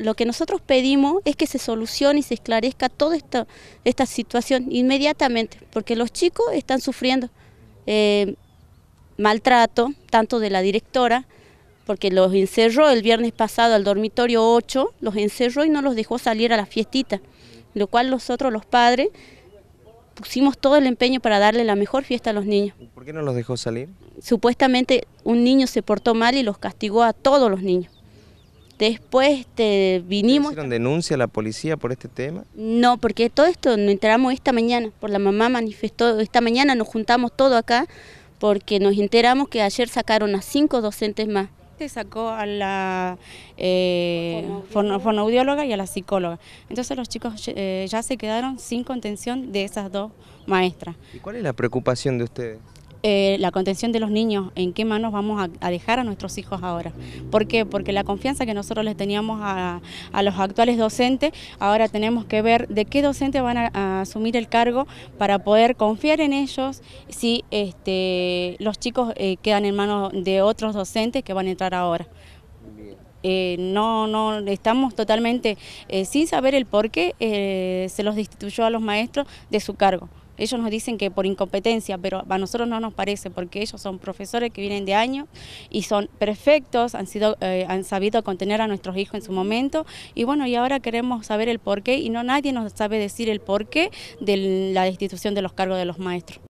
Lo que nosotros pedimos es que se solucione y se esclarezca toda esta, situación inmediatamente, porque los chicos están sufriendo eh, maltrato, tanto de la directora, porque los encerró el viernes pasado al dormitorio 8, los encerró y no los dejó salir a la fiestita, lo cual nosotros los padres pusimos todo el empeño para darle la mejor fiesta a los niños. ¿Por qué no los dejó salir? Supuestamente un niño se portó mal y los castigó a todos los niños. Después te vinimos... ¿Hicieron denuncia a la policía por este tema? No, porque todo esto nos enteramos esta mañana, por la mamá manifestó, esta mañana nos juntamos todo acá porque nos enteramos que ayer sacaron a cinco docentes más. Se este sacó a la eh, fonoaudióloga y a la psicóloga. Entonces los chicos eh, ya se quedaron sin contención de esas dos maestras. ¿Y cuál es la preocupación de ustedes? Eh, la contención de los niños, en qué manos vamos a, dejar a nuestros hijos ahora. ¿Por qué? Porque la confianza que nosotros les teníamos a, los actuales docentes, ahora tenemos que ver de qué docentes van a, asumir el cargo para poder confiar en ellos si este, los chicos eh, quedan en manos de otros docentes que van a entrar ahora. Eh, no, no, estamos totalmente sin saber el por qué se los destituyó a los maestros de su cargo. Ellos nos dicen que por incompetencia, pero a nosotros no nos parece, porque ellos son profesores que vienen de años y son perfectos, han, sido, eh, han sabido contener a nuestros hijos en su momento. Y bueno, y ahora queremos saber el porqué y no nadie nos sabe decir el porqué de la destitución de los cargos de los maestros.